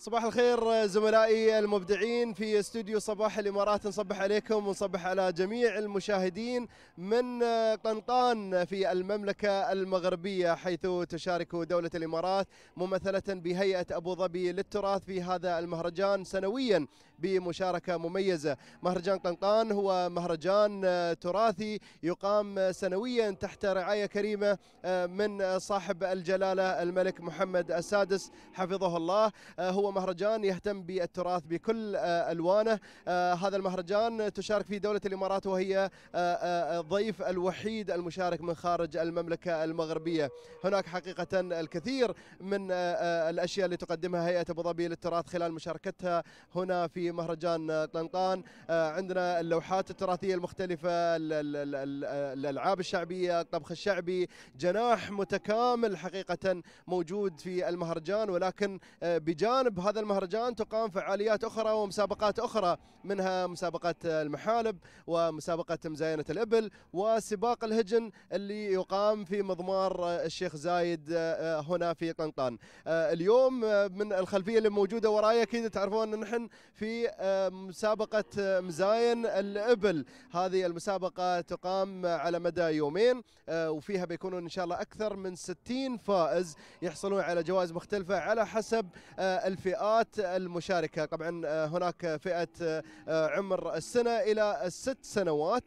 صباح الخير آه، زملائي المبدعين في استوديو صباح الامارات نصبح عليكم ونصبح على جميع المشاهدين من آه، قنطان في المملكه المغربيه حيث تشارك دوله الامارات ممثله بهيئه ابو ظبي للتراث في هذا المهرجان سنويا بمشاركه مميزه. مهرجان قنطان هو مهرجان آه، تراثي يقام سنويا تحت رعايه كريمه من صاحب الجلاله الملك محمد السادس حفظه الله هو هو مهرجان يهتم بالتراث بكل آه، الوانه آه، هذا المهرجان تشارك فيه دوله الامارات وهي آه، الضيف الوحيد المشارك من خارج المملكه المغربيه هناك حقيقه الكثير من الاشياء اللي تقدمها هيئه ابو ظبي للتراث خلال مشاركتها هنا في مهرجان طنطان عندنا اللوحات التراثيه المختلفه الالعاب الشعبيه الطبخ الشعبي جناح متكامل حقيقه موجود في المهرجان ولكن بجانب بهذا المهرجان تقام فعاليات أخرى ومسابقات أخرى منها مسابقة المحالب ومسابقة مزاينة الإبل وسباق الهجن اللي يقام في مضمار الشيخ زايد آه، هنا في طنطان. آه، اليوم آه، من الخلفية اللي موجودة وراي أكيد تعرفون أن نحن في مسابقة مزاين الإبل هذه المسابقة تقام على مدى يومين وفيها بيكونون إن شاء الله أكثر من 60 فائز يحصلون على جوائز مختلفة على حسب الفئة الفئات المشاركة طبعا آه، هناك فئة آه، عمر السنة إلى الست سنوات